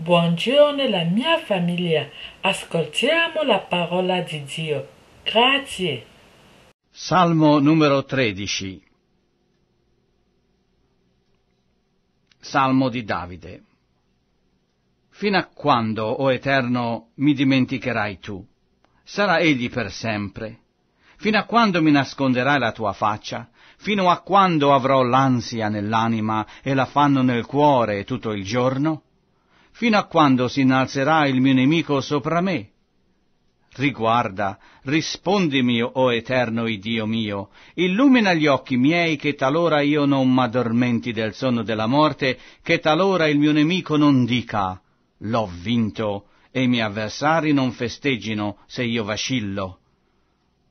Buongiorno la mia famiglia, ascoltiamo la parola di Dio. Grazie. Salmo numero 13. Salmo di Davide. Fino a quando, o oh Eterno, mi dimenticherai tu? Sarà egli per sempre? Fino a quando mi nasconderai la tua faccia? Fino a quando avrò l'ansia nell'anima e la fanno nel cuore tutto il giorno? fino a quando si innalzerà il mio nemico sopra me? Riguarda, rispondimi, o oh eterno Iddio mio, illumina gli occhi miei che talora io non m'addormenti del sonno della morte, che talora il mio nemico non dica, l'ho vinto, e i miei avversari non festeggino se io vacillo.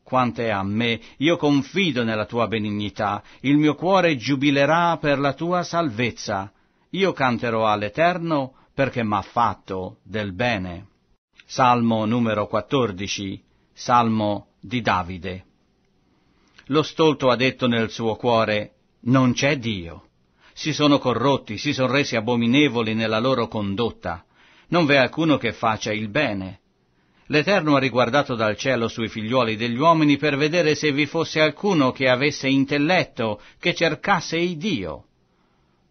Quanto è a me, io confido nella tua benignità, il mio cuore giubilerà per la tua salvezza. Io canterò all'Eterno perché m'ha fatto del bene. Salmo numero 14, Salmo di Davide. Lo stolto ha detto nel suo cuore, non c'è Dio. Si sono corrotti, si sono resi abominevoli nella loro condotta. Non v'è alcuno che faccia il bene. L'Eterno ha riguardato dal cielo sui figliuoli degli uomini per vedere se vi fosse alcuno che avesse intelletto, che cercasse il Dio.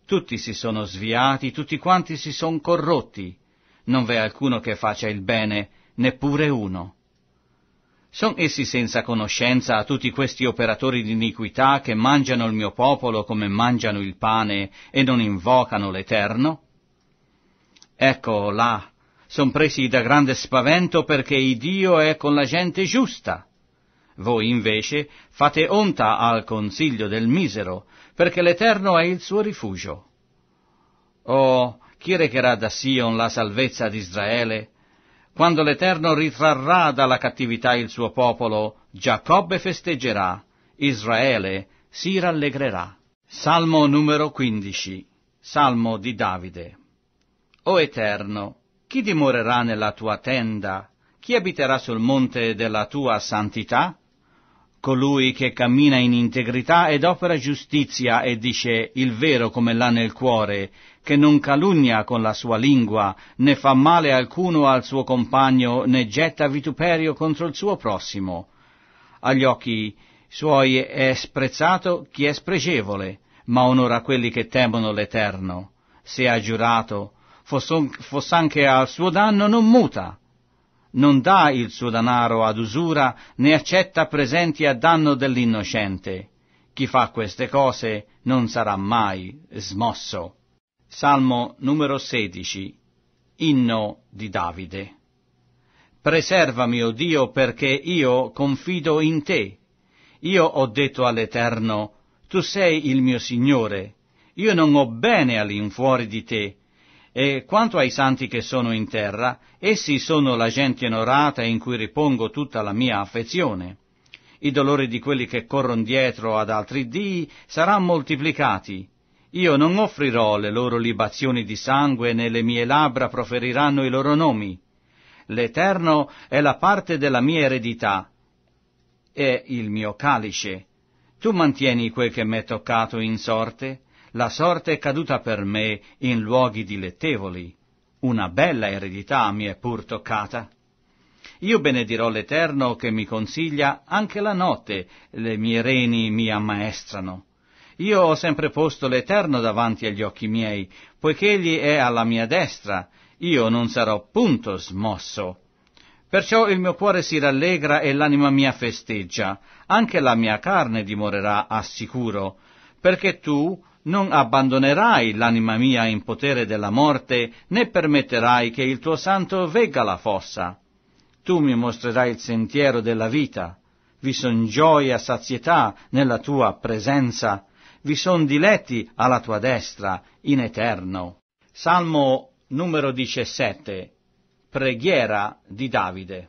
Tutti si sono sviati, tutti quanti si sono corrotti. Non v'è alcuno che faccia il bene, neppure uno. Son essi senza conoscenza a tutti questi operatori di iniquità che mangiano il mio popolo come mangiano il pane e non invocano l'Eterno? Ecco là, son presi da grande spavento perché il Dio è con la gente giusta. Voi invece fate onta al consiglio del misero, perché l'Eterno è il suo rifugio. Oh, chi recherà da Sion la salvezza di Israele? Quando l'Eterno ritrarrà dalla cattività il suo popolo, Giacobbe festeggerà, Israele si rallegrerà. Salmo numero 15. Salmo di Davide. O Eterno, chi dimorerà nella tua tenda? Chi abiterà sul monte della tua santità? colui che cammina in integrità ed opera giustizia e dice il vero come l'ha nel cuore, che non calunnia con la sua lingua, né fa male alcuno al suo compagno, né getta vituperio contro il suo prossimo. Agli occhi suoi è sprezzato chi è spregevole, ma onora quelli che temono l'Eterno. Se ha giurato, foss'anche al suo danno non muta non dà il suo danaro ad usura né accetta presenti a danno dell'innocente. Chi fa queste cose non sarà mai smosso. Salmo numero 16 Inno di Davide Preservami, o oh Dio, perché io confido in te. Io ho detto all'Eterno, Tu sei il mio Signore. Io non ho bene all'infuori di te, e quanto ai santi che sono in terra, essi sono la gente onorata in cui ripongo tutta la mia affezione. I dolori di quelli che corrono dietro ad altri dii saranno moltiplicati. Io non offrirò le loro libazioni di sangue né le mie labbra proferiranno i loro nomi. L'Eterno è la parte della mia eredità, è il mio calice. Tu mantieni quel che m'è toccato in sorte? la sorte è caduta per me in luoghi dilettevoli. Una bella eredità mi è pur toccata. Io benedirò l'Eterno che mi consiglia, anche la notte le mie reni mi ammaestrano. Io ho sempre posto l'Eterno davanti agli occhi miei, poiché egli è alla mia destra, io non sarò punto smosso. Perciò il mio cuore si rallegra e l'anima mia festeggia, anche la mia carne dimorerà a sicuro, perché tu non abbandonerai l'anima mia in potere della morte, né permetterai che il tuo santo vegga la fossa. Tu mi mostrerai il sentiero della vita, vi son gioia e sazietà nella tua presenza, vi son diletti alla tua destra in eterno. Salmo numero 17. Preghiera di Davide.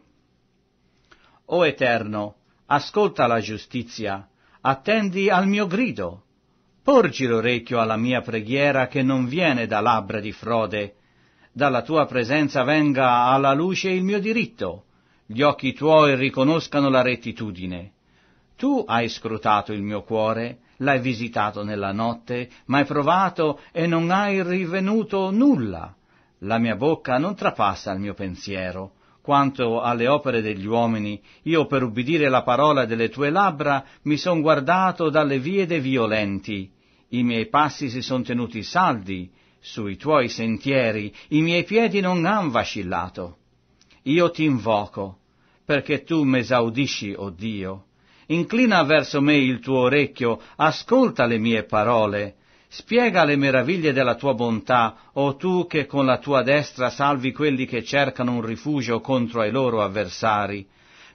O Eterno, ascolta la giustizia, attendi al mio grido Porgi l'orecchio alla mia preghiera che non viene da labbra di frode. Dalla tua presenza venga alla luce il mio diritto, gli occhi tuoi riconoscano la rettitudine. Tu hai scrutato il mio cuore, l'hai visitato nella notte, m'hai provato e non hai rivenuto nulla. La mia bocca non trapassa il mio pensiero. Quanto alle opere degli uomini, io per ubbidire la parola delle tue labbra mi son guardato dalle vie dei violenti. I miei passi si sono tenuti saldi sui tuoi sentieri, i miei piedi non han vacillato. Io ti invoco, perché tu m'esaudisci, o oh Dio. Inclina verso me il tuo orecchio, ascolta le mie parole. Spiega le meraviglie della tua bontà, o oh tu che con la tua destra salvi quelli che cercano un rifugio contro ai loro avversari.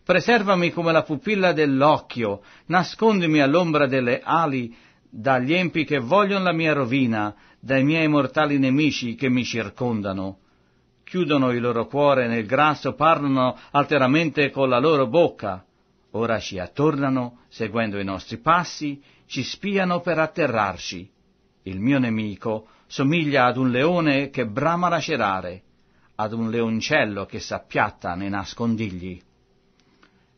Preservami come la pupilla dell'occhio, nascondimi all'ombra delle ali dagli empi che vogliono la mia rovina, dai miei mortali nemici che mi circondano. Chiudono il loro cuore nel grasso, parlano alteramente con la loro bocca. Ora ci attornano, seguendo i nostri passi, ci spiano per atterrarci. Il mio nemico somiglia ad un leone che brama lacerare, ad un leoncello che s'appiatta nei nascondigli.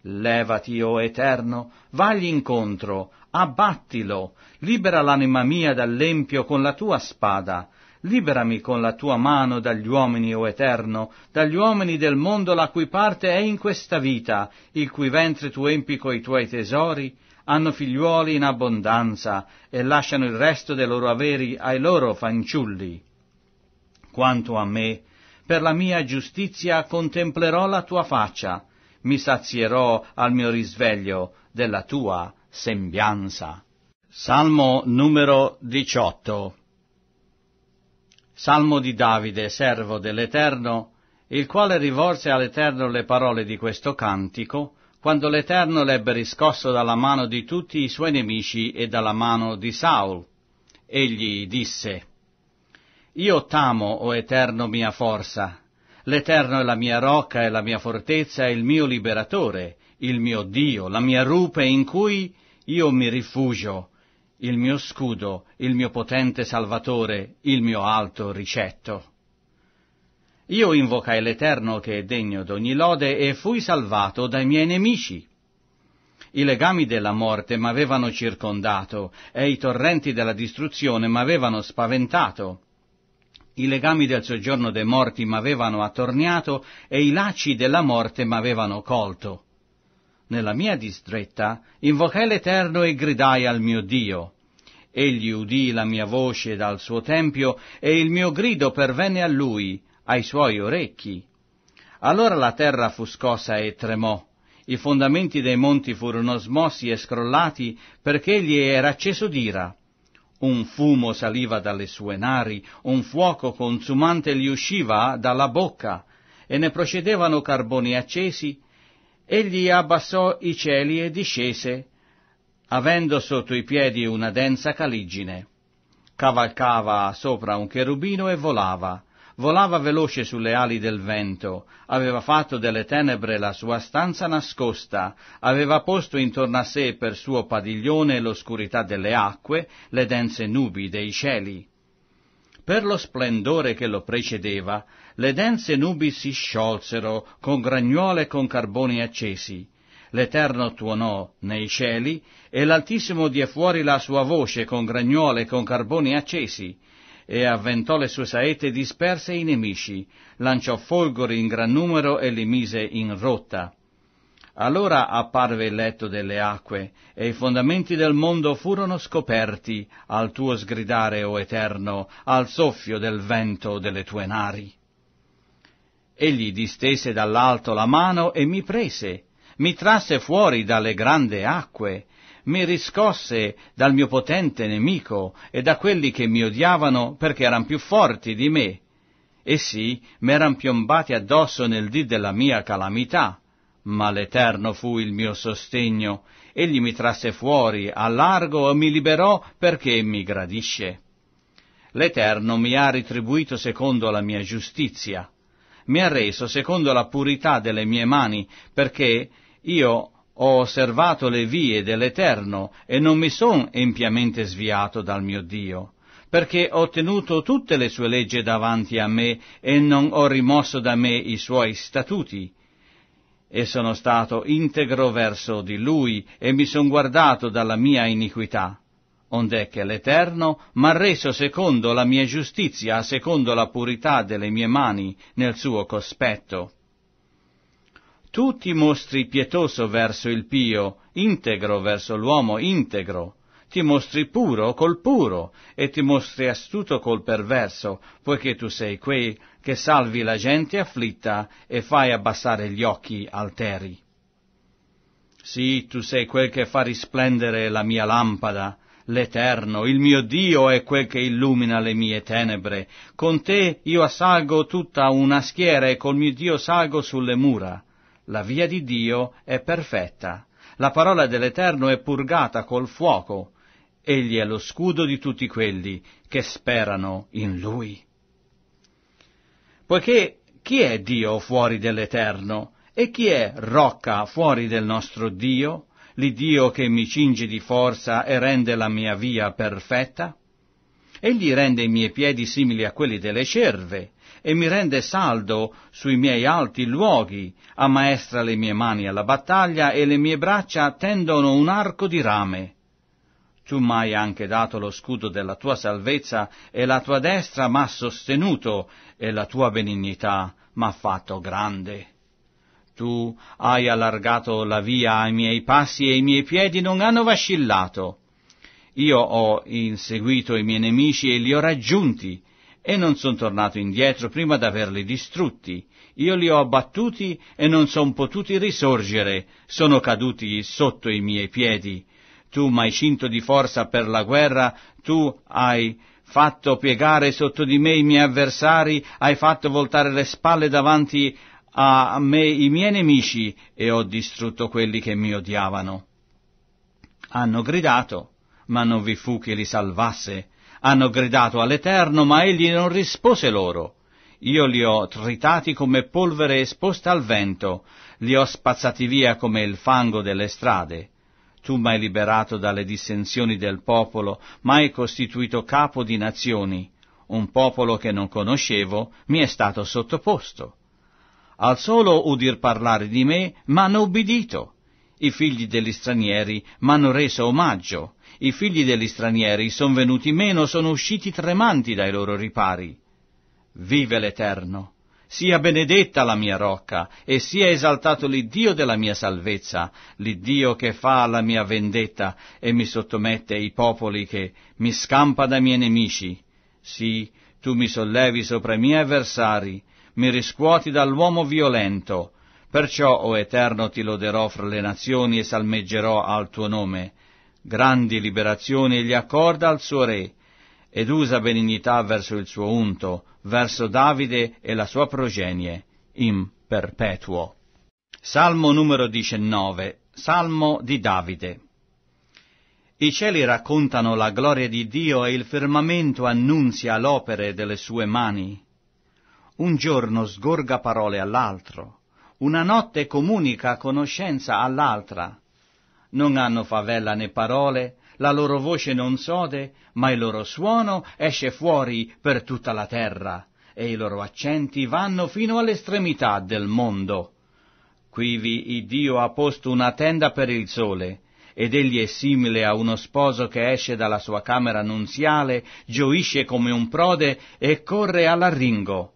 Levati, o oh Eterno, vagli incontro, abbattilo, libera l'anima mia dall'empio con la tua spada, liberami con la tua mano dagli uomini, o oh Eterno, dagli uomini del mondo la cui parte è in questa vita, il cui ventre tu empi coi tuoi tesori, hanno figliuoli in abbondanza e lasciano il resto dei loro averi ai loro fanciulli. Quanto a me, per la mia giustizia contemplerò la tua faccia, mi sazierò al mio risveglio della tua sembianza. Salmo numero 18 Salmo di Davide, servo dell'Eterno, il quale rivolse all'Eterno le parole di questo cantico, quando l'Eterno l'ebbe riscosso dalla mano di tutti i suoi nemici e dalla mano di Saul. Egli disse, Io t'amo, o Eterno mia forza, L'Eterno è la mia rocca e la mia fortezza, è il mio liberatore, il mio Dio, la mia rupe in cui io mi rifugio, il mio scudo, il mio potente salvatore, il mio alto ricetto. Io invocai l'Eterno che è degno d'ogni lode e fui salvato dai miei nemici. I legami della morte m'avevano circondato e i torrenti della distruzione m'avevano spaventato. I legami del soggiorno dei morti m'avevano attorniato e i lacci della morte m'avevano colto. Nella mia distretta invocai l'Eterno e gridai al mio Dio. Egli udì la mia voce dal suo tempio e il mio grido pervenne a lui, ai suoi orecchi. Allora la terra fu scossa e tremò. I fondamenti dei monti furono smossi e scrollati perché egli era acceso d'ira un fumo saliva dalle sue nari, un fuoco consumante gli usciva dalla bocca, e ne procedevano carboni accesi, egli abbassò i cieli e discese, avendo sotto i piedi una densa caligine. Cavalcava sopra un cherubino e volava, volava veloce sulle ali del vento, aveva fatto delle tenebre la sua stanza nascosta, aveva posto intorno a sé per suo padiglione l'oscurità delle acque, le dense nubi dei cieli. Per lo splendore che lo precedeva, le dense nubi si sciolsero con gragnuole e con carboni accesi, l'Eterno tuonò nei cieli, e l'Altissimo die fuori la sua voce con gragnuole e con carboni accesi, e avventò le sue saette e disperse i nemici, lanciò folgori in gran numero e li mise in rotta. Allora apparve il letto delle acque, e i fondamenti del mondo furono scoperti al tuo sgridare, o Eterno, al soffio del vento delle tue nari. Egli distese dall'alto la mano e mi prese, mi trasse fuori dalle grandi acque, mi riscosse dal mio potente nemico e da quelli che mi odiavano perché erano più forti di me. Essi m'eran piombati addosso nel dì della mia calamità, ma l'Eterno fu il mio sostegno, egli mi trasse fuori a largo e mi liberò perché mi gradisce. L'Eterno mi ha ritribuito secondo la mia giustizia, mi ha reso secondo la purità delle mie mani, perché io ho osservato le vie dell'Eterno e non mi son empiamente sviato dal mio Dio, perché ho tenuto tutte le sue leggi davanti a me e non ho rimosso da me i suoi statuti. E sono stato integro verso di lui e mi son guardato dalla mia iniquità. Onde che l'Eterno m'ha reso secondo la mia giustizia, secondo la purità delle mie mani, nel suo cospetto tu ti mostri pietoso verso il pio, integro verso l'uomo integro, ti mostri puro col puro e ti mostri astuto col perverso, poiché tu sei quei che salvi la gente afflitta e fai abbassare gli occhi alteri. Sì, tu sei quel che fa risplendere la mia lampada, l'Eterno, il mio Dio è quel che illumina le mie tenebre. Con te io salgo tutta una schiera e col mio Dio salgo sulle mura. La via di Dio è perfetta, la parola dell'Eterno è purgata col fuoco. Egli è lo scudo di tutti quelli che sperano in Lui. Poiché chi è Dio fuori dell'Eterno? E chi è rocca fuori del nostro Dio? L'Iddio che mi cinge di forza e rende la mia via perfetta? Egli rende i miei piedi simili a quelli delle cerve, e mi rende saldo sui miei alti luoghi, ammaestra le mie mani alla battaglia e le mie braccia tendono un arco di rame. Tu m'hai anche dato lo scudo della tua salvezza e la tua destra m'ha sostenuto e la tua benignità m'ha fatto grande. Tu hai allargato la via ai miei passi e i miei piedi non hanno vacillato. Io ho inseguito i miei nemici e li ho raggiunti e non sono tornato indietro prima d'averli distrutti. Io li ho abbattuti e non son potuti risorgere, sono caduti sotto i miei piedi. Tu m'hai cinto di forza per la guerra, tu hai fatto piegare sotto di me i miei avversari, hai fatto voltare le spalle davanti a me i miei nemici e ho distrutto quelli che mi odiavano. Hanno gridato, ma non vi fu chi li salvasse hanno gridato all'Eterno, ma egli non rispose loro. Io li ho tritati come polvere esposta al vento, li ho spazzati via come il fango delle strade. Tu m'hai liberato dalle dissensioni del popolo, m'hai costituito capo di nazioni. Un popolo che non conoscevo mi è stato sottoposto. Al solo udir parlare di me m'hanno ubbidito. I figli degli stranieri m'hanno reso omaggio. I figli degli stranieri sono venuti meno, sono usciti tremanti dai loro ripari. Vive l'Eterno! Sia benedetta la mia rocca, e sia esaltato l'Iddio della mia salvezza, l'Iddio che fa la mia vendetta e mi sottomette i popoli che mi scampa dai miei nemici. Sì, tu mi sollevi sopra i miei avversari, mi riscuoti dall'uomo violento. Perciò, o Eterno, ti loderò fra le nazioni e salmeggerò al tuo nome grandi liberazioni gli accorda al suo re, ed usa benignità verso il suo unto, verso Davide e la sua progenie, in perpetuo. Salmo numero 19, Salmo di Davide. I cieli raccontano la gloria di Dio e il firmamento annunzia l'opere delle sue mani. Un giorno sgorga parole all'altro, una notte comunica conoscenza all'altra, non hanno favella né parole, la loro voce non sode, ma il loro suono esce fuori per tutta la terra, e i loro accenti vanno fino all'estremità del mondo. Quivi il Dio ha posto una tenda per il sole, ed egli è simile a uno sposo che esce dalla sua camera nunziale, gioisce come un prode e corre all'arringo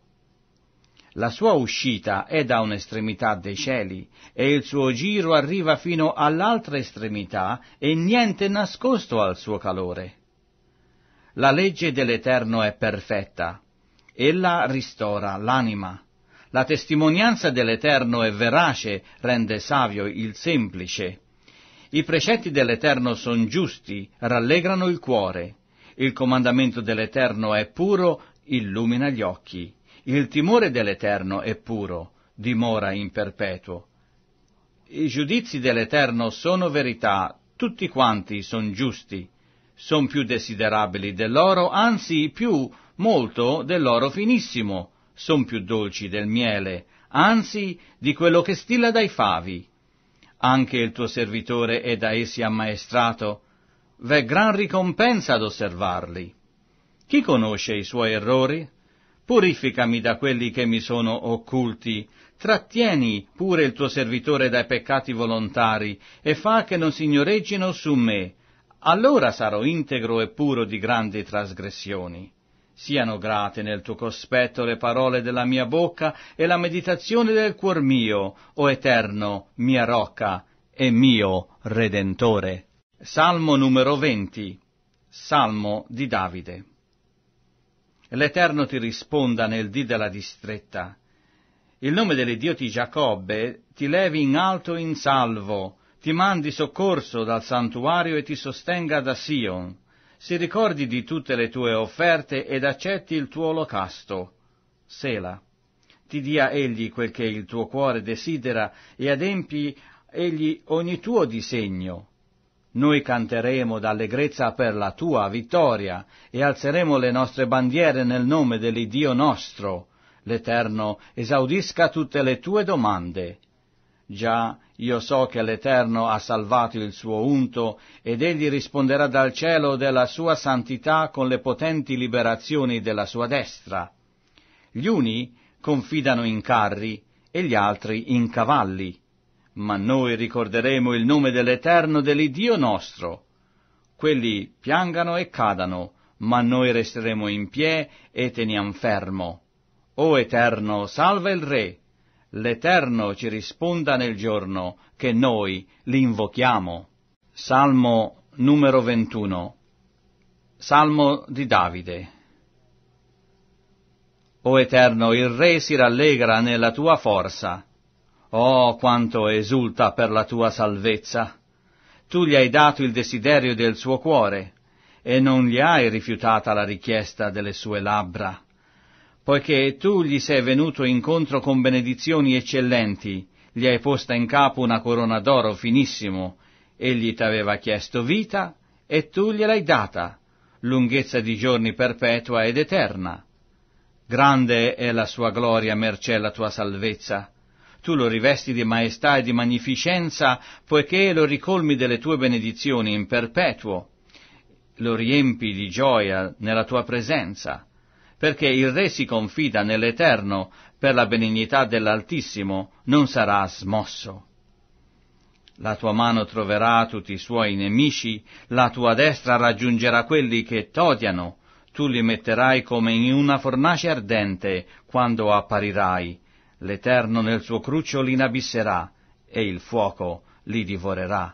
la sua uscita è da un'estremità dei cieli e il suo giro arriva fino all'altra estremità e niente nascosto al suo calore. La legge dell'Eterno è perfetta, ella ristora l'anima. La testimonianza dell'Eterno è verace, rende savio il semplice. I precetti dell'Eterno sono giusti, rallegrano il cuore. Il comandamento dell'Eterno è puro, illumina gli occhi. Il timore dell'Eterno è puro, dimora in perpetuo. I giudizi dell'Eterno sono verità, tutti quanti sono giusti, sono più desiderabili dell'oro, anzi più molto dell'oro finissimo, sono più dolci del miele, anzi di quello che stilla dai favi. Anche il tuo servitore è da essi ammaestrato, v'è gran ricompensa ad osservarli. Chi conosce i suoi errori? purificami da quelli che mi sono occulti, trattieni pure il tuo servitore dai peccati volontari e fa che non signoreggino su me, allora sarò integro e puro di grandi trasgressioni. Siano grate nel tuo cospetto le parole della mia bocca e la meditazione del cuor mio, o Eterno, mia rocca e mio Redentore. Salmo numero 20. Salmo di Davide. L'Eterno ti risponda nel dì della distretta. Il nome dell'Iddio di Giacobbe ti levi in alto in salvo, ti mandi soccorso dal santuario e ti sostenga da Sion. Si ricordi di tutte le tue offerte ed accetti il tuo locasto. Sela. Ti dia egli quel che il tuo cuore desidera e adempi egli ogni tuo disegno. Noi canteremo d'allegrezza per la tua vittoria e alzeremo le nostre bandiere nel nome dell'Iddio nostro. L'Eterno esaudisca tutte le tue domande. Già, io so che l'Eterno ha salvato il suo unto ed egli risponderà dal cielo della sua santità con le potenti liberazioni della sua destra. Gli uni confidano in carri e gli altri in cavalli ma noi ricorderemo il nome dell'Eterno dell'Iddio nostro. Quelli piangano e cadano, ma noi resteremo in pie e teniam fermo. O Eterno, salva il Re. L'Eterno ci risponda nel giorno che noi l'invochiamo. Salmo numero 21. Salmo di Davide. O Eterno, il Re si rallegra nella tua forza Oh, quanto esulta per la tua salvezza! Tu gli hai dato il desiderio del suo cuore e non gli hai rifiutata la richiesta delle sue labbra, poiché tu gli sei venuto incontro con benedizioni eccellenti, gli hai posta in capo una corona d'oro finissimo, egli t'aveva chiesto vita e tu gliel'hai data, lunghezza di giorni perpetua ed eterna. Grande è la sua gloria, mercè la tua salvezza tu lo rivesti di maestà e di magnificenza, poiché lo ricolmi delle tue benedizioni in perpetuo, lo riempi di gioia nella tua presenza, perché il Re si confida nell'Eterno, per la benignità dell'Altissimo non sarà smosso. La tua mano troverà tutti i suoi nemici, la tua destra raggiungerà quelli che t'odiano, tu li metterai come in una fornace ardente quando apparirai, L'Eterno nel suo cruccio li inabisserà e il fuoco li divorerà.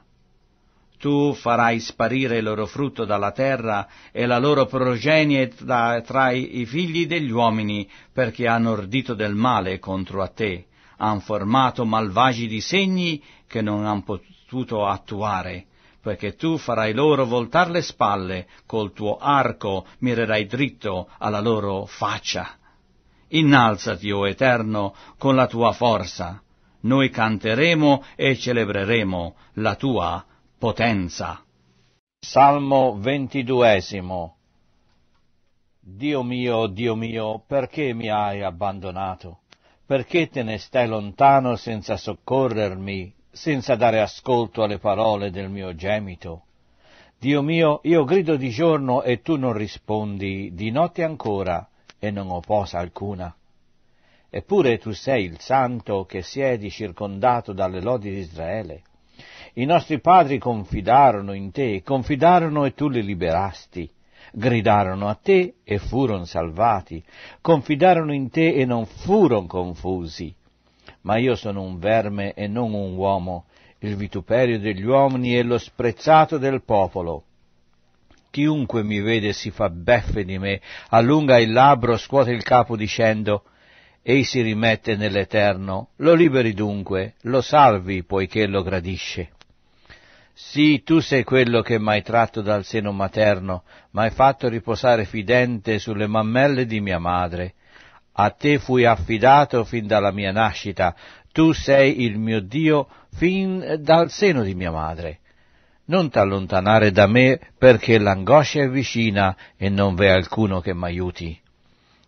Tu farai sparire il loro frutto dalla terra e la loro progenie tra, tra i figli degli uomini, perché hanno ordito del male contro a te, han formato malvagi disegni che non han potuto attuare, perché tu farai loro voltar le spalle, col tuo arco mirerai dritto alla loro faccia. Innalzati, o oh Eterno, con la tua forza. Noi canteremo e celebreremo la tua potenza. Salmo ventiduesimo Dio mio, Dio mio, perché mi hai abbandonato? Perché te ne stai lontano senza soccorrermi, senza dare ascolto alle parole del mio gemito? Dio mio, io grido di giorno e tu non rispondi, di notte ancora e non ho posa alcuna. Eppure tu sei il santo che siedi circondato dalle lodi di Israele. I nostri padri confidarono in te, confidarono e tu li liberasti. Gridarono a te e furono salvati, confidarono in te e non furono confusi. Ma io sono un verme e non un uomo, il vituperio degli uomini e lo sprezzato del popolo. Chiunque mi vede si fa beffe di me, allunga il labbro, scuote il capo dicendo, Ei si rimette nell'Eterno, lo liberi dunque, lo salvi poiché lo gradisce. Sì, tu sei quello che m'hai tratto dal seno materno, m'hai fatto riposare fidente sulle mammelle di mia madre. A te fui affidato fin dalla mia nascita, tu sei il mio Dio fin dal seno di mia madre non t'allontanare da me perché l'angoscia è vicina e non v'è alcuno che m'aiuti.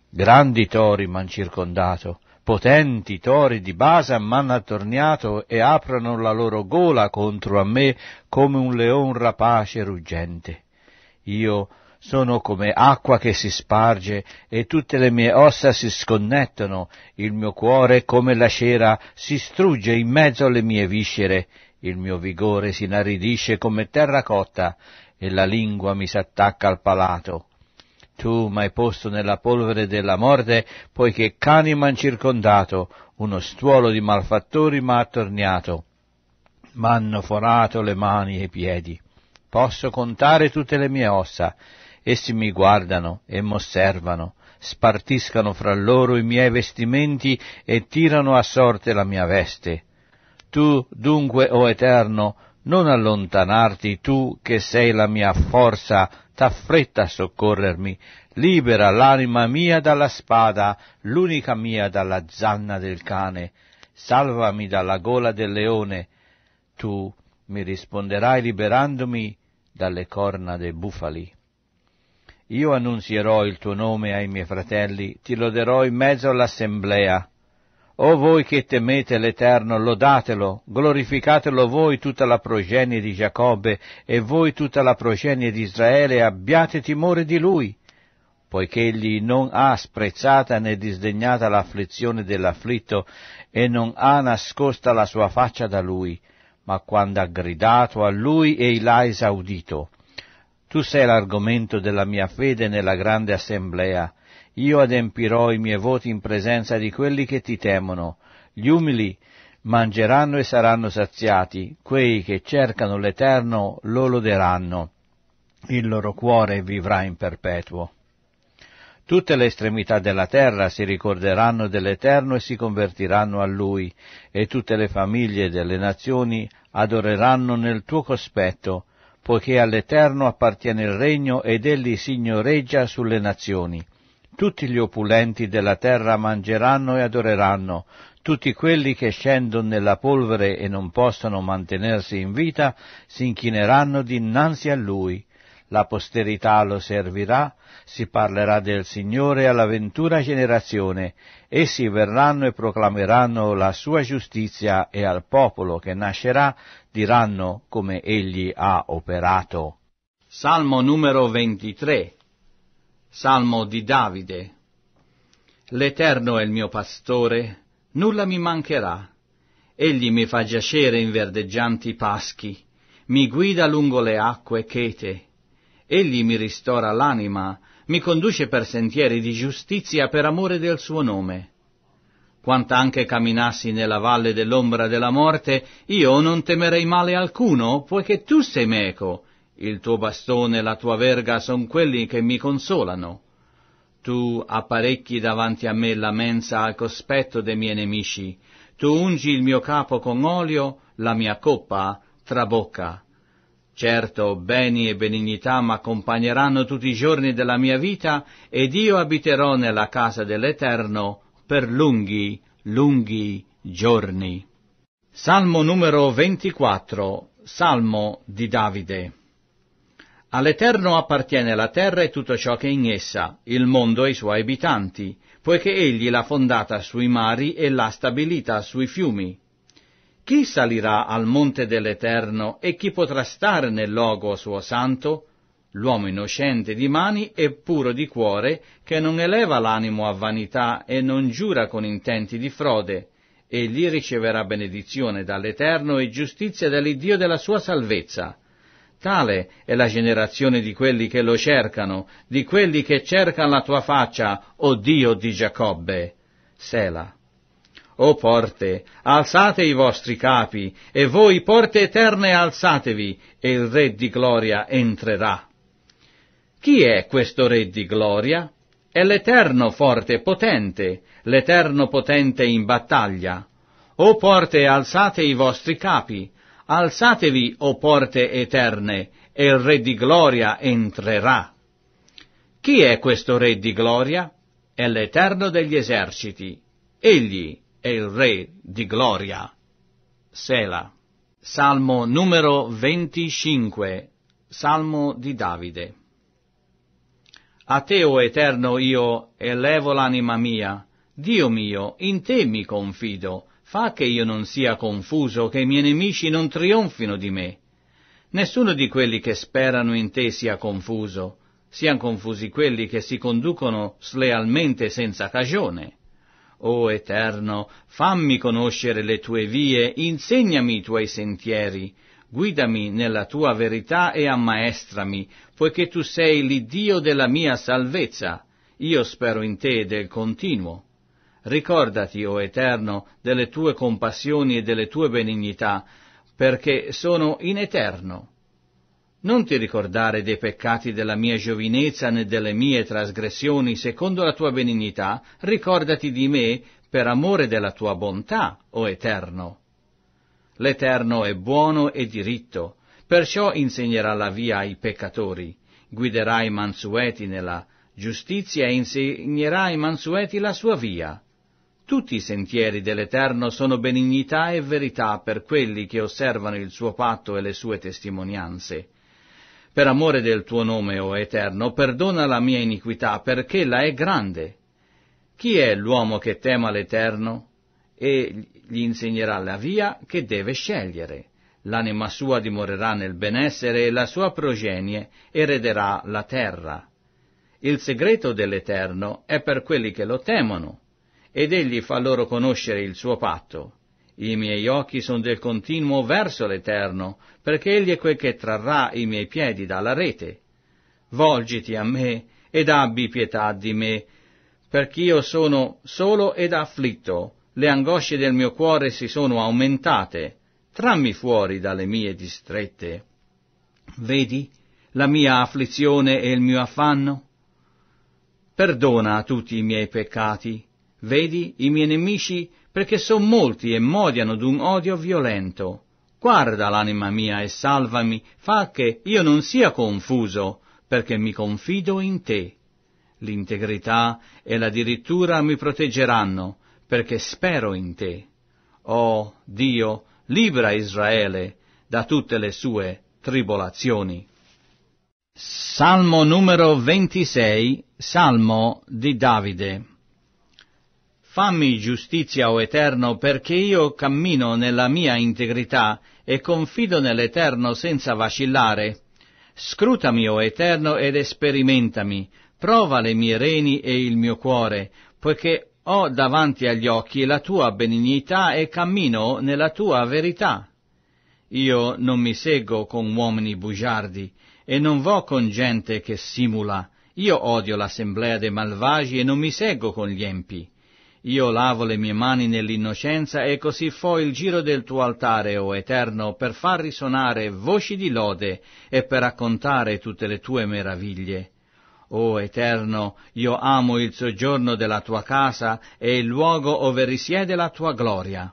Grandi tori m'han circondato, potenti tori di Basa m'hanno attorniato e aprono la loro gola contro a me come un leon rapace ruggente. Io sono come acqua che si sparge e tutte le mie ossa si sconnettono, il mio cuore come la cera si strugge in mezzo alle mie viscere il mio vigore si inaridisce come terra cotta e la lingua mi s'attacca al palato. Tu m'hai posto nella polvere della morte, poiché cani m'han circondato, uno stuolo di malfattori m'ha attorniato. M'hanno forato le mani e i piedi. Posso contare tutte le mie ossa. Essi mi guardano e m'osservano, spartiscano fra loro i miei vestimenti e tirano a sorte la mia veste tu dunque, o oh Eterno, non allontanarti tu che sei la mia forza, t'affretta a soccorrermi, libera l'anima mia dalla spada, l'unica mia dalla zanna del cane, salvami dalla gola del leone, tu mi risponderai liberandomi dalle corna dei bufali. Io annunzierò il tuo nome ai miei fratelli, ti loderò in mezzo all'assemblea. O voi che temete l'Eterno, lodatelo, glorificatelo voi tutta la progenie di Giacobbe e voi tutta la progenie di Israele, abbiate timore di lui, poiché egli non ha sprezzata né disdegnata l'afflizione dell'afflitto e non ha nascosta la sua faccia da lui, ma quando ha gridato a lui ei l'ha esaudito. Tu sei l'argomento della mia fede nella grande assemblea, io adempirò i miei voti in presenza di quelli che ti temono. Gli umili mangeranno e saranno saziati, quei che cercano l'Eterno lo loderanno. Il loro cuore vivrà in perpetuo. Tutte le estremità della terra si ricorderanno dell'Eterno e si convertiranno a Lui, e tutte le famiglie delle nazioni adoreranno nel tuo cospetto, poiché all'Eterno appartiene il regno ed egli signoreggia sulle nazioni tutti gli opulenti della terra mangeranno e adoreranno, tutti quelli che scendono nella polvere e non possono mantenersi in vita si inchineranno dinanzi a lui. La posterità lo servirà, si parlerà del Signore alla ventura generazione, essi verranno e proclameranno la sua giustizia e al popolo che nascerà diranno come egli ha operato. Salmo numero 23 Salmo di Davide. L'Eterno è il mio pastore, nulla mi mancherà. Egli mi fa giacere in verdeggianti paschi, mi guida lungo le acque chete. Egli mi ristora l'anima, mi conduce per sentieri di giustizia per amore del suo nome. anche camminassi nella valle dell'ombra della morte, io non temerei male alcuno, poiché tu sei meco, il tuo bastone e la tua verga son quelli che mi consolano. Tu apparecchi davanti a me la mensa al cospetto dei miei nemici. Tu ungi il mio capo con olio, la mia coppa trabocca. Certo, beni e benignità m'accompagneranno tutti i giorni della mia vita ed io abiterò nella casa dell'Eterno per lunghi, lunghi giorni. Salmo numero 24, Salmo di Davide. All'Eterno appartiene la terra e tutto ciò che è in essa, il mondo e i suoi abitanti, poiché egli l'ha fondata sui mari e l'ha stabilita sui fiumi. Chi salirà al monte dell'Eterno e chi potrà stare nel logo suo santo? L'uomo innocente di mani e puro di cuore, che non eleva l'animo a vanità e non giura con intenti di frode, egli riceverà benedizione dall'Eterno e giustizia dall'Iddio della sua salvezza Tale è la generazione di quelli che lo cercano, di quelli che cercano la tua faccia, o Dio di Giacobbe. Sela. O porte, alzate i vostri capi, e voi porte eterne alzatevi, e il Re di gloria entrerà. Chi è questo Re di gloria? È l'Eterno forte e potente, l'Eterno potente in battaglia. O porte, alzate i vostri capi, Alzatevi, o porte eterne, e il Re di gloria entrerà. Chi è questo Re di gloria? È l'Eterno degli eserciti. Egli è il Re di gloria. Sela. Salmo numero 25. Salmo di Davide. A te, o Eterno, io elevo l'anima mia. Dio mio, in te mi confido. Fa che io non sia confuso, che i miei nemici non trionfino di me. Nessuno di quelli che sperano in te sia confuso, sian confusi quelli che si conducono slealmente senza cagione. O Eterno, fammi conoscere le tue vie, insegnami i tuoi sentieri, guidami nella tua verità e ammaestrami, poiché tu sei l'Iddio della mia salvezza. Io spero in te del continuo. Ricordati, o oh Eterno, delle tue compassioni e delle tue benignità, perché sono in eterno. Non ti ricordare dei peccati della mia giovinezza né delle mie trasgressioni, secondo la tua benignità, ricordati di me per amore della tua bontà, o oh Eterno. L'Eterno è buono e diritto, perciò insegnerà la via ai peccatori, guiderà i mansueti nella giustizia e insegnerà ai mansueti la sua via. Tutti i sentieri dell'Eterno sono benignità e verità per quelli che osservano il suo patto e le sue testimonianze. Per amore del tuo nome, o Eterno, perdona la mia iniquità, perché la è grande. Chi è l'uomo che tema l'Eterno? E gli insegnerà la via che deve scegliere. L'anima sua dimorerà nel benessere e la sua progenie erederà la terra. Il segreto dell'Eterno è per quelli che lo temono ed egli fa loro conoscere il suo patto. I miei occhi sono del continuo verso l'Eterno, perché egli è quel che trarrà i miei piedi dalla rete. Volgiti a me ed abbi pietà di me, perché io sono solo ed afflitto, le angosce del mio cuore si sono aumentate, trammi fuori dalle mie distrette. Vedi la mia afflizione e il mio affanno? Perdona tutti i miei peccati, Vedi i miei nemici perché sono molti e m'odiano d'un odio violento. Guarda l'anima mia e salvami, fa che io non sia confuso, perché mi confido in te. L'integrità e la dirittura mi proteggeranno, perché spero in te. Oh Dio, libera Israele da tutte le sue tribolazioni. Salmo numero 26, Salmo di Davide. Fammi giustizia, o Eterno, perché io cammino nella mia integrità e confido nell'Eterno senza vacillare. Scrutami, o Eterno, ed esperimentami. Prova le mie reni e il mio cuore, poiché ho davanti agli occhi la tua benignità e cammino nella tua verità. Io non mi seguo con uomini bugiardi e non vo con gente che simula. Io odio l'assemblea dei malvagi e non mi seguo con gli empi. Io lavo le mie mani nell'innocenza e così fo il giro del tuo altare, o Eterno, per far risuonare voci di lode e per raccontare tutte le tue meraviglie. O Eterno, io amo il soggiorno della tua casa e il luogo ove risiede la tua gloria.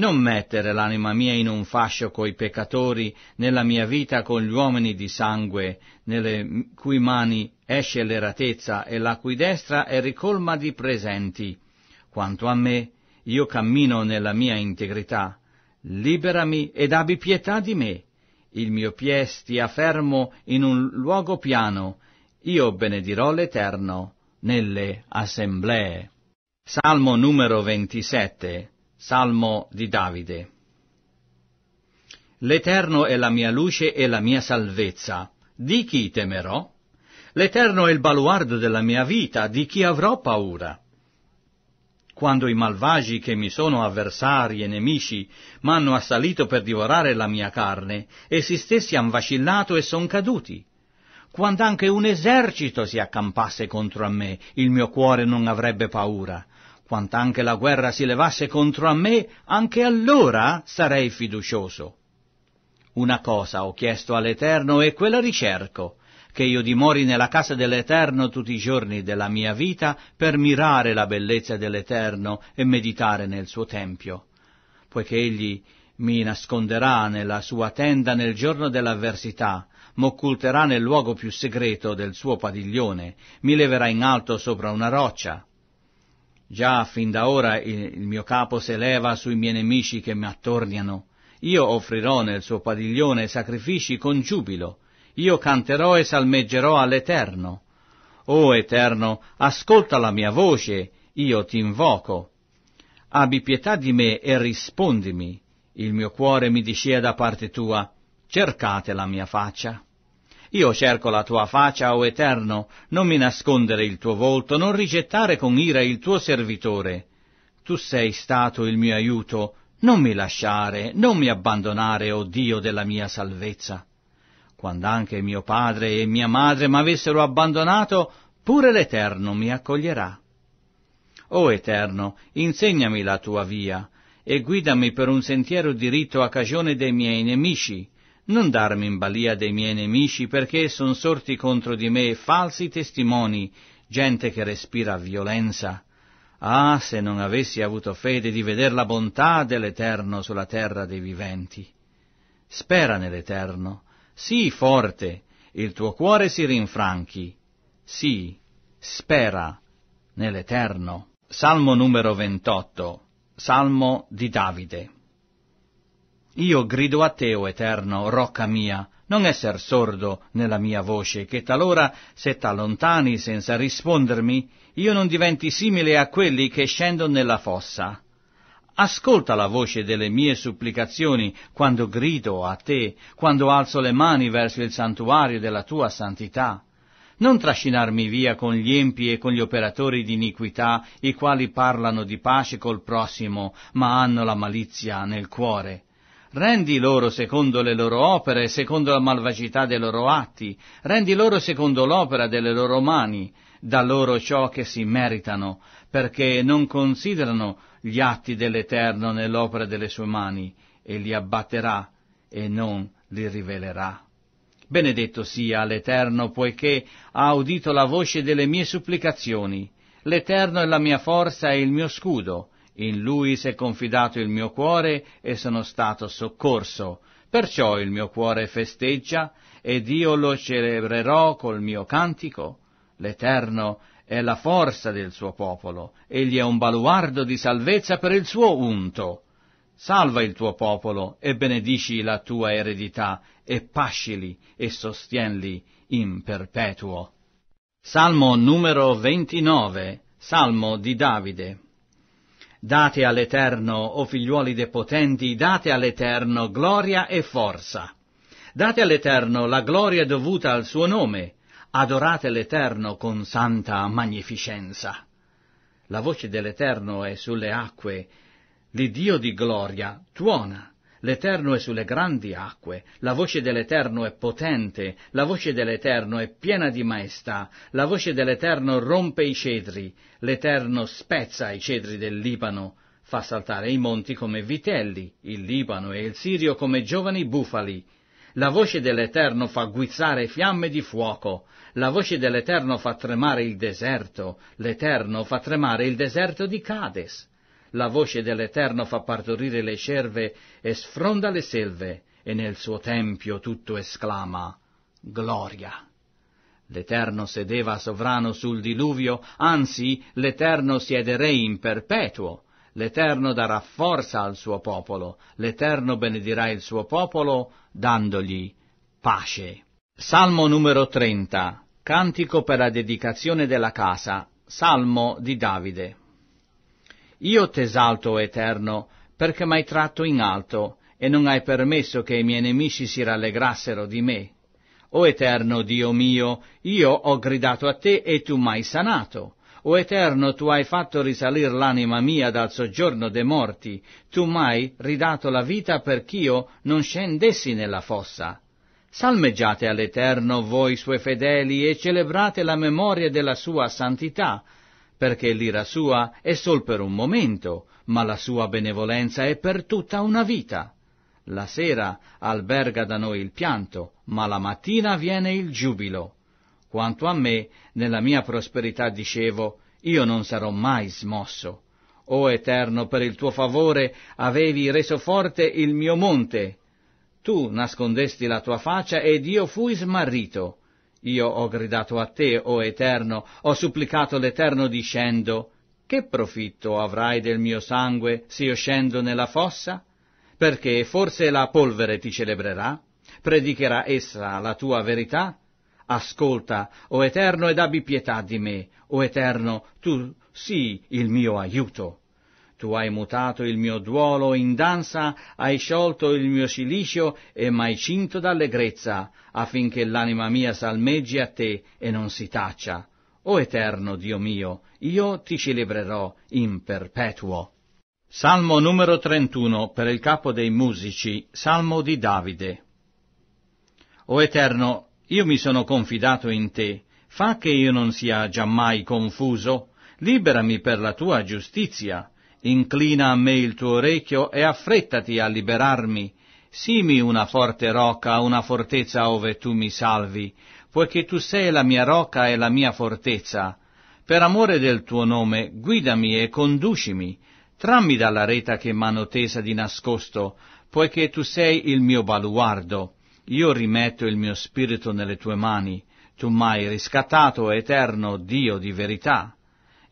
Non mettere l'anima mia in un fascio coi peccatori, nella mia vita con gli uomini di sangue, nelle cui mani esce l'eratezza e la cui destra è ricolma di presenti. Quanto a me, io cammino nella mia integrità. Liberami ed abbi pietà di me. Il mio piè stia fermo in un luogo piano. Io benedirò l'Eterno nelle assemblee. Salmo numero 27 Salmo di Davide. L'Eterno è la mia luce e la mia salvezza. Di chi temerò? L'Eterno è il baluardo della mia vita, di chi avrò paura? Quando i malvagi che mi sono avversari e nemici m'hanno assalito per divorare la mia carne, essi stessi han vacillato e son caduti. Quando anche un esercito si accampasse contro a me, il mio cuore non avrebbe paura quant'anche la guerra si levasse contro a me, anche allora sarei fiducioso. Una cosa ho chiesto all'Eterno e quella ricerco, che io dimori nella casa dell'Eterno tutti i giorni della mia vita per mirare la bellezza dell'Eterno e meditare nel suo tempio, poiché egli mi nasconderà nella sua tenda nel giorno dell'avversità, m'occulterà nel luogo più segreto del suo padiglione, mi leverà in alto sopra una roccia, Già fin da ora il mio capo si eleva sui miei nemici che mi attorniano. Io offrirò nel suo padiglione sacrifici con giubilo. Io canterò e salmeggerò all'Eterno. O Eterno, ascolta la mia voce, io ti invoco. Abbi pietà di me e rispondimi. Il mio cuore mi discea da parte tua. Cercate la mia faccia. Io cerco la tua faccia, o Eterno, non mi nascondere il tuo volto, non rigettare con ira il tuo servitore. Tu sei stato il mio aiuto, non mi lasciare, non mi abbandonare, o Dio della mia salvezza. Quando anche mio padre e mia madre m'avessero abbandonato, pure l'Eterno mi accoglierà. O Eterno, insegnami la tua via, e guidami per un sentiero diritto a cagione dei miei nemici, non darmi in balia dei miei nemici perché sono sorti contro di me falsi testimoni, gente che respira violenza. Ah, se non avessi avuto fede di veder la bontà dell'Eterno sulla terra dei viventi. Spera nell'Eterno, sii forte, il tuo cuore si rinfranchi. Sì, spera nell'Eterno. Salmo numero 28. Salmo di Davide. Io grido a te, o Eterno, rocca mia, non esser sordo nella mia voce, che talora, se t'allontani senza rispondermi, io non diventi simile a quelli che scendono nella fossa. Ascolta la voce delle mie supplicazioni quando grido a te, quando alzo le mani verso il santuario della tua santità. Non trascinarmi via con gli empi e con gli operatori di iniquità, i quali parlano di pace col prossimo, ma hanno la malizia nel cuore. Rendi loro secondo le loro opere, secondo la malvagità dei loro atti, rendi loro secondo l'opera delle loro mani, da loro ciò che si meritano, perché non considerano gli atti dell'Eterno nell'opera delle sue mani, e li abbatterà e non li rivelerà. Benedetto sia l'Eterno, poiché ha udito la voce delle mie supplicazioni. L'Eterno è la mia forza e il mio scudo. In lui si è confidato il mio cuore e sono stato soccorso. Perciò il mio cuore festeggia ed io lo celebrerò col mio cantico. L'Eterno è la forza del suo popolo, egli è un baluardo di salvezza per il suo unto. Salva il tuo popolo e benedici la tua eredità e pascili e sostienli in perpetuo. Salmo numero 29, Salmo di Davide. Date all'Eterno, o figliuoli dei potenti, date all'Eterno gloria e forza. Date all'Eterno la gloria dovuta al suo nome. Adorate l'Eterno con santa magnificenza. La voce dell'Eterno è sulle acque. L'Iddio di gloria tuona. L'Eterno è sulle grandi acque, la voce dell'Eterno è potente, la voce dell'Eterno è piena di maestà, la voce dell'Eterno rompe i cedri, l'Eterno spezza i cedri del Libano, fa saltare i monti come vitelli, il Libano e il Sirio come giovani bufali. La voce dell'Eterno fa guizzare fiamme di fuoco, la voce dell'Eterno fa tremare il deserto, l'Eterno fa tremare il deserto di Cades la voce dell'Eterno fa partorire le cerve e sfronda le selve, e nel suo tempio tutto esclama Gloria. L'Eterno sedeva sovrano sul diluvio, anzi l'Eterno siede re in perpetuo. L'Eterno darà forza al suo popolo, l'Eterno benedirà il suo popolo dandogli pace. Salmo numero 30, cantico per la dedicazione della casa, Salmo di Davide. Io t'esalto, Eterno, perché m'hai tratto in alto e non hai permesso che i miei nemici si rallegrassero di me. O Eterno Dio mio, io ho gridato a te e tu m'hai sanato. O Eterno, tu hai fatto risalire l'anima mia dal soggiorno dei morti, tu m'hai ridato la vita perch'io non scendessi nella fossa. Salmeggiate all'Eterno voi suoi fedeli e celebrate la memoria della sua santità, perché l'ira sua è sol per un momento, ma la sua benevolenza è per tutta una vita. La sera alberga da noi il pianto, ma la mattina viene il giubilo. Quanto a me, nella mia prosperità dicevo, io non sarò mai smosso. O Eterno, per il tuo favore avevi reso forte il mio monte. Tu nascondesti la tua faccia ed io fui smarrito. Io ho gridato a te, o oh Eterno, ho supplicato l'Eterno dicendo, che profitto avrai del mio sangue se io scendo nella fossa? Perché forse la polvere ti celebrerà? Predicherà essa la tua verità? Ascolta, o oh Eterno, ed abbi pietà di me, o oh Eterno, tu sii il mio aiuto. Tu hai mutato il mio duolo in danza, hai sciolto il mio cilicio e m'hai cinto d'allegrezza, affinché l'anima mia salmeggi a te e non si taccia. O eterno Dio mio, io ti celebrerò in perpetuo. Salmo numero 31 per il capo dei musici, Salmo di Davide. O Eterno, io mi sono confidato in te, fa che io non sia giammai confuso, liberami per la tua giustizia, inclina a me il tuo orecchio e affrettati a liberarmi. Simi una forte rocca, una fortezza ove tu mi salvi, poiché tu sei la mia rocca e la mia fortezza. Per amore del tuo nome, guidami e conducimi, trammi dalla reta che mano tesa di nascosto, poiché tu sei il mio baluardo. Io rimetto il mio spirito nelle tue mani, tu m'hai riscattato, eterno Dio di verità.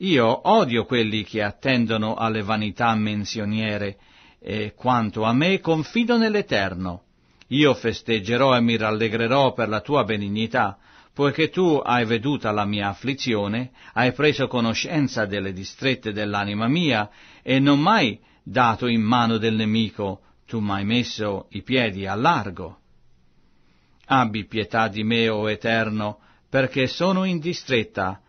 Io odio quelli che attendono alle vanità menzioniere, e quanto a me confido nell'Eterno. Io festeggerò e mi rallegrerò per la tua benignità, poiché tu hai veduta la mia afflizione, hai preso conoscenza delle distrette dell'anima mia, e non mai dato in mano del nemico, tu m'hai messo i piedi a largo. Abbi pietà di me, o Eterno, perché sono in distretta,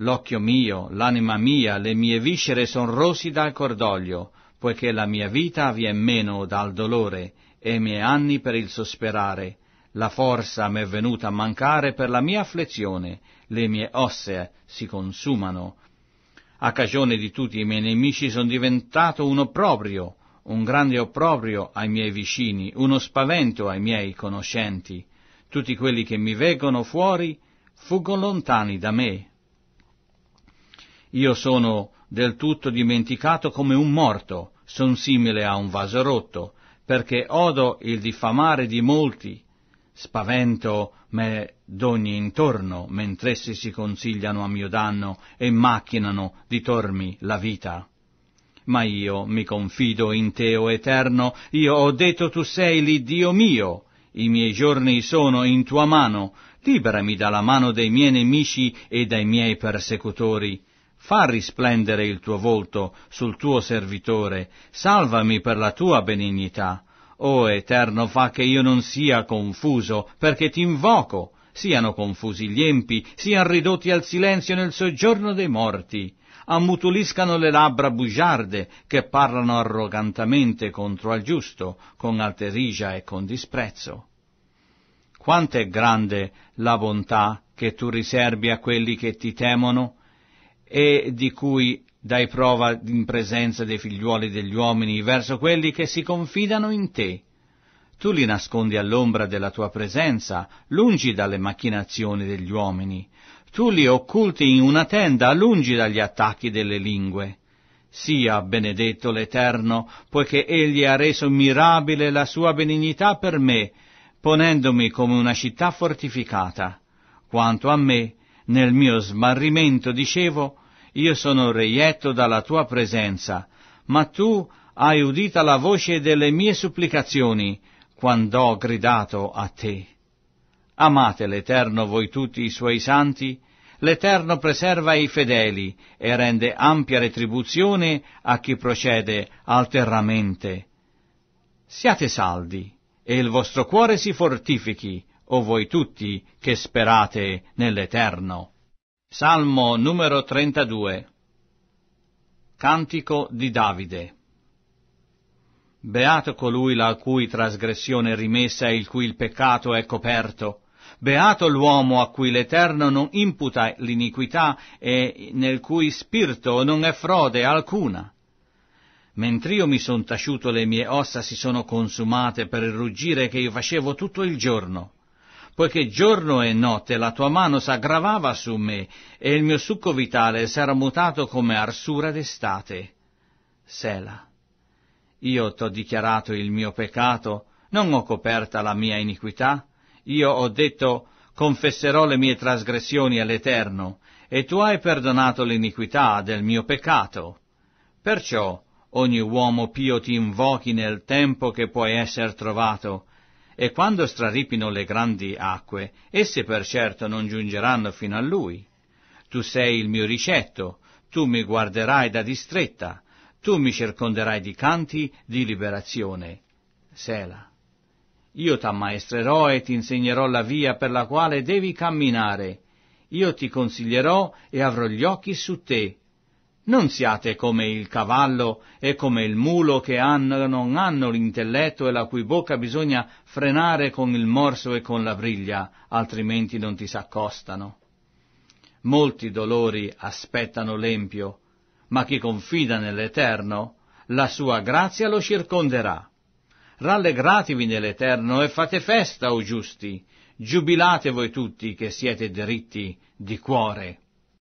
L'occhio mio, l'anima mia, le mie viscere son rossi dal cordoglio, poiché la mia vita vien meno dal dolore, e i miei anni per il sosperare. La forza m'è venuta a mancare per la mia afflizione, le mie ossea si consumano. A cagione di tutti i miei nemici son diventato un opprobrio, un grande opprobrio ai miei vicini, uno spavento ai miei conoscenti. Tutti quelli che mi veggono fuori fuggono lontani da me. Io sono del tutto dimenticato come un morto, son simile a un vaso rotto, perché odo il diffamare di molti, spavento me d'ogni intorno, mentr'essi si consigliano a mio danno e macchinano di tormi la vita. Ma io mi confido in te, o Eterno, io ho detto tu sei l'Iddio mio, i miei giorni sono in tua mano, liberami dalla mano dei miei nemici e dai miei persecutori, Fa risplendere il tuo volto sul tuo servitore, salvami per la tua benignità. O Eterno, fa che io non sia confuso, perché ti invoco. Siano confusi gli empi, siano ridotti al silenzio nel soggiorno dei morti. Ammutuliscano le labbra bugiarde, che parlano arrogantemente contro al giusto, con alterigia e con disprezzo. Quanto è grande la bontà che tu riservi a quelli che ti temono e di cui dai prova in presenza dei figliuoli degli uomini verso quelli che si confidano in te. Tu li nascondi all'ombra della tua presenza, lungi dalle macchinazioni degli uomini. Tu li occulti in una tenda, lungi dagli attacchi delle lingue. Sia benedetto l'Eterno, poiché Egli ha reso mirabile la sua benignità per me, ponendomi come una città fortificata. Quanto a me, nel mio smarrimento dicevo, io sono reietto dalla tua presenza, ma tu hai udita la voce delle mie supplicazioni, quando ho gridato a te. Amate l'Eterno voi tutti i suoi santi, l'Eterno preserva i fedeli e rende ampia retribuzione a chi procede alterramente. Siate saldi e il vostro cuore si fortifichi, o voi tutti che sperate nell'Eterno. Salmo numero 32 Cantico di Davide Beato colui la cui trasgressione è rimessa e il cui il peccato è coperto. Beato l'uomo a cui l'Eterno non imputa l'iniquità e nel cui spirito non è frode alcuna. Mentr'io mi son taciuto le mie ossa si sono consumate per il ruggire che io facevo tutto il giorno poiché giorno e notte la tua mano s'aggravava su me e il mio succo vitale s'era mutato come arsura d'estate. Sela. Io t'ho dichiarato il mio peccato, non ho coperta la mia iniquità, io ho detto confesserò le mie trasgressioni all'Eterno, e tu hai perdonato l'iniquità del mio peccato. Perciò ogni uomo pio ti invochi nel tempo che puoi esser trovato, e quando straripino le grandi acque, esse per certo non giungeranno fino a lui. Tu sei il mio ricetto, tu mi guarderai da distretta, tu mi circonderai di canti di liberazione. Sela. Io t'ammaestrerò e ti insegnerò la via per la quale devi camminare. Io ti consiglierò e avrò gli occhi su te non siate come il cavallo e come il mulo che hanno, non hanno l'intelletto e la cui bocca bisogna frenare con il morso e con la briglia, altrimenti non ti s'accostano. Molti dolori aspettano l'empio, ma chi confida nell'Eterno, la sua grazia lo circonderà. Rallegratevi nell'Eterno e fate festa, o giusti, giubilate voi tutti che siete dritti di cuore.